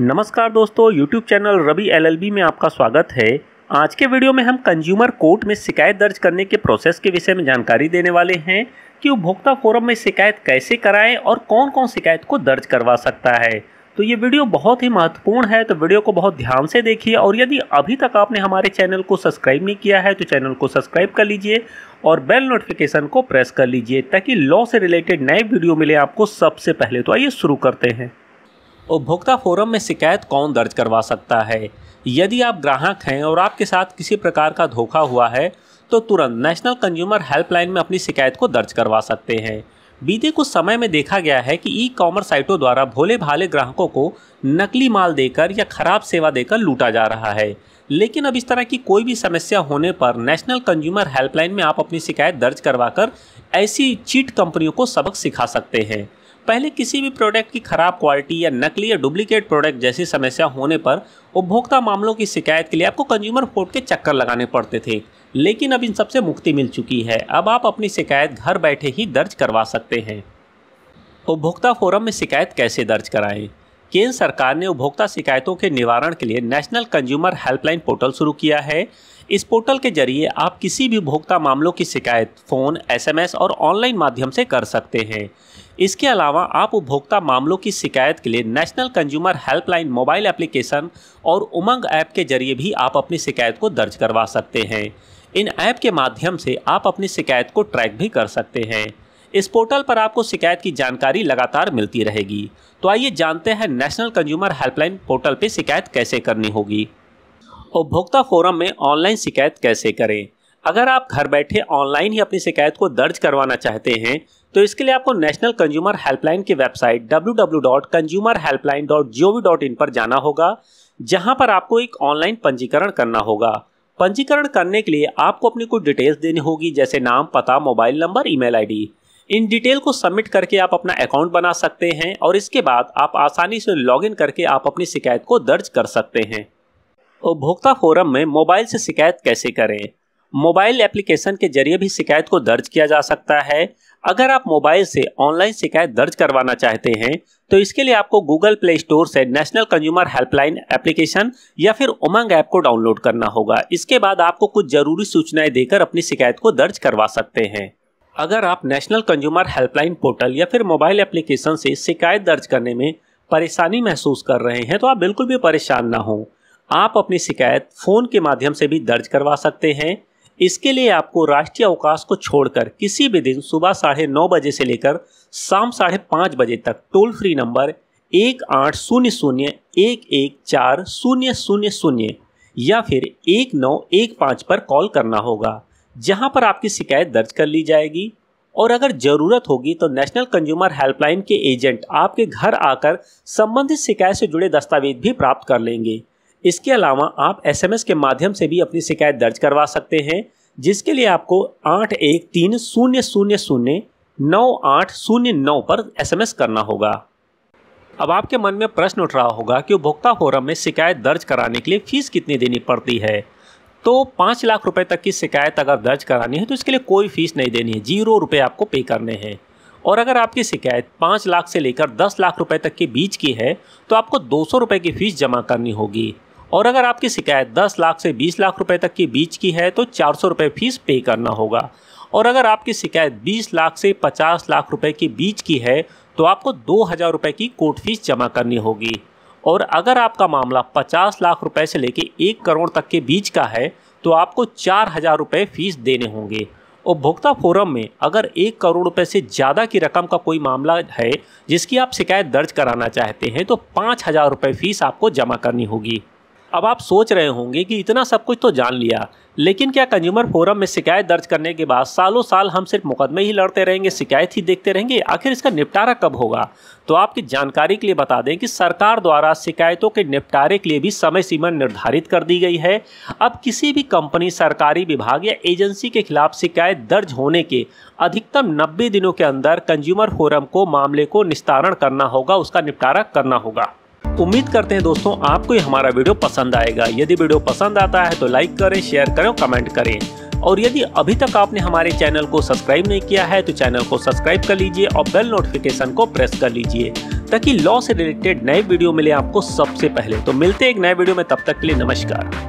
नमस्कार दोस्तों YouTube channel Ravi LLB में आपका स्वागत है आज के वीडियो में हम कंज्यूमर कोर्ट में शिकायत दर्ज करने के प्रोसेस के विषय में जानकारी देने वाले हैं कि उपभोक्ता फोरम में शिकायत कैसे कराएं और कौन कौन शिकायत को दर्ज करवा सकता है तो ये वीडियो बहुत ही महत्वपूर्ण है तो वीडियो को बहुत ध्यान से देखिए और यदि अभी तक आपने हमारे चैनल को सब्सक्राइब नहीं किया है तो चैनल को सब्सक्राइब कर लीजिए और बेल नोटिफिकेशन को प्रेस कर लीजिए ताकि लॉ से रिलेटेड नए वीडियो मिले आपको सबसे पहले तो आइए शुरू करते हैं उपभोक्ता फोरम में शिकायत कौन दर्ज करवा सकता है यदि आप ग्राहक हैं और आपके साथ किसी प्रकार का धोखा हुआ है तो तुरंत नेशनल कंज्यूमर हेल्पलाइन में अपनी शिकायत को दर्ज करवा सकते हैं बीते कुछ समय में देखा गया है कि ई कॉमर्स साइटों द्वारा भोले भाले ग्राहकों को नकली माल देकर या खराब सेवा देकर लूटा जा रहा है लेकिन अब इस तरह की कोई भी समस्या होने पर नेशनल कंज्यूमर हेल्पलाइन में आप अपनी शिकायत दर्ज करवाकर ऐसी चीट कंपनियों को सबक सिखा सकते हैं पहले किसी भी प्रोडक्ट की खराब क्वालिटी या नकली या डुप्लीकेट प्रोडक्ट जैसी समस्या होने पर उपभोक्ता मामलों की शिकायत के लिए आपको कंज्यूमर कोर्ट के चक्कर लगाने पड़ते थे लेकिन अब इन सबसे मुक्ति मिल चुकी है अब आप अपनी शिकायत घर बैठे ही दर्ज करवा सकते हैं उपभोक्ता फोरम में शिकायत कैसे दर्ज कराएं केंद्र सरकार ने उपभोक्ता शिकायतों के निवारण के लिए नेशनल कंज्यूमर हेल्पलाइन पोर्टल शुरू किया है इस पोर्टल के जरिए आप किसी भी उपभोक्ता मामलों की शिकायत फ़ोन एसएमएस और ऑनलाइन माध्यम से कर सकते हैं इसके अलावा आप उपभोक्ता मामलों की शिकायत के लिए national consumer helpline mobile application और उमंग ऐप के जरिए भी आप अपनी शिकायत को दर्ज करवा सकते हैं इन ऐप के माध्यम से आप अपनी शिकायत को ट्रैक भी कर सकते हैं इस पोर्टल पर आपको शिकायत की जानकारी लगातार मिलती रहेगी तो आइए जानते हैं नेशनल कंज्यूमर हेल्पलाइन पोर्टल पर शिकायत कैसे करनी होगी उपभोक्ता फोरम में ऑनलाइन शिकायत कैसे करें अगर आप घर बैठे ऑनलाइन ही अपनी शिकायत को दर्ज करवाना चाहते हैं तो इसके लिए आपको नेशनल कंज्यूमर हेल्पलाइन की वेबसाइट डब्ल्यू पर जाना होगा जहां पर आपको एक ऑनलाइन पंजीकरण करना होगा पंजीकरण करने के लिए आपको अपनी कुछ डिटेल्स देनी होगी जैसे नाम पता मोबाइल नंबर ईमेल आईडी इन डिटेल को सबमिट करके आप अपना अकाउंट बना सकते हैं और इसके बाद आप आसानी से लॉगिन करके आप अपनी शिकायत को दर्ज कर सकते हैं उपभोक्ता फोरम में मोबाइल से शिकायत कैसे करें मोबाइल एप्लीकेशन के जरिए भी शिकायत को दर्ज किया जा सकता है अगर आप मोबाइल से ऑनलाइन शिकायत दर्ज करवाना चाहते हैं तो इसके लिए आपको गूगल प्ले स्टोर से नेशनल कंज्यूमर हेल्पलाइन एप्लीकेशन या फिर उमंग ऐप को डाउनलोड करना होगा इसके बाद आपको कुछ ज़रूरी सूचनाएं देकर अपनी शिकायत को दर्ज करवा सकते हैं अगर आप नेशनल कंज्यूमर हेल्पलाइन पोर्टल या फिर मोबाइल एप्लीकेशन से शिकायत दर्ज करने में परेशानी महसूस कर रहे हैं तो आप बिल्कुल भी परेशान ना हों आप अपनी शिकायत फ़ोन के माध्यम से भी दर्ज करवा सकते हैं इसके लिए आपको राष्ट्रीय अवकाश को छोड़कर किसी भी दिन सुबह साढ़े नौ बजे से लेकर शाम साढ़े पाँच बजे तक टोल फ्री नंबर एक आठ शून्य शून्य एक एक चार शून्य शून्य शून्य या फिर एक नौ एक पाँच पर कॉल करना होगा जहां पर आपकी शिकायत दर्ज कर ली जाएगी और अगर ज़रूरत होगी तो नेशनल कंज्यूमर हेल्पलाइन के एजेंट आपके घर आकर संबंधित शिकायत से जुड़े दस्तावेज भी प्राप्त कर लेंगे इसके अलावा आप एसएमएस के माध्यम से भी अपनी शिकायत दर्ज करवा सकते हैं जिसके लिए आपको आठ एक तीन शून्य शून्य शून्य नौ आठ शून्य नौ पर एसएमएस करना होगा अब आपके मन में प्रश्न उठ रहा होगा कि उपभोक्ता फोरम में शिकायत दर्ज कराने के लिए फीस कितनी देनी पड़ती है तो पाँच लाख रुपए तक की शिकायत अगर दर्ज करानी है तो इसके लिए कोई फीस नहीं देनी है जीरो रुपये आपको पे करने हैं और अगर आपकी शिकायत पाँच लाख से लेकर दस लाख रुपए तक के बीच की है तो आपको दो सौ रुपये की फ़ीस जमा करनी होगी और अगर आपकी शिकायत दस लाख से बीस लाख रुपये तक के बीच की है तो चार सौ रुपये फ़ीस पे करना होगा और अगर आपकी शिकायत बीस लाख से पचास लाख रुपये के बीच की है तो आपको दो हज़ार रुपये की कोर्ट फीस जमा करनी होगी और अगर आपका मामला पचास लाख रुपए से लेके एक करोड़ तक के बीच का है तो आपको चार हज़ार रुपये फीस देने होंगे उपभोक्ता फोरम में अगर एक करोड़ रुपए से ज़्यादा की रकम का कोई मामला है जिसकी आप शिकायत दर्ज कराना चाहते हैं तो पाँच हज़ार रुपये फीस आपको जमा करनी होगी अब आप सोच रहे होंगे कि इतना सब कुछ तो जान लिया लेकिन क्या कंज्यूमर फोरम में शिकायत दर्ज करने के बाद सालों साल हम सिर्फ मुकदमे ही लड़ते रहेंगे शिकायत ही देखते रहेंगे आखिर इसका निपटारा कब होगा तो आपकी जानकारी के लिए बता दें कि सरकार द्वारा शिकायतों के निपटारे के लिए भी समय सीमा निर्धारित कर दी गई है अब किसी भी कंपनी सरकारी विभाग या एजेंसी के खिलाफ शिकायत दर्ज होने के अधिकतम नब्बे दिनों के अंदर कंज्यूमर फोरम को मामले को निस्तारण करना होगा उसका निपटारा करना होगा उम्मीद करते हैं दोस्तों आपको ये हमारा वीडियो पसंद आएगा यदि वीडियो पसंद आता है तो लाइक करें शेयर करें और कमेंट करें और यदि अभी तक आपने हमारे चैनल को सब्सक्राइब नहीं किया है तो चैनल को सब्सक्राइब कर लीजिए और बेल नोटिफिकेशन को प्रेस कर लीजिए ताकि लॉ से रिलेटेड नए वीडियो मिले आपको सबसे पहले तो मिलते हैं एक नए वीडियो में तब तक के लिए नमस्कार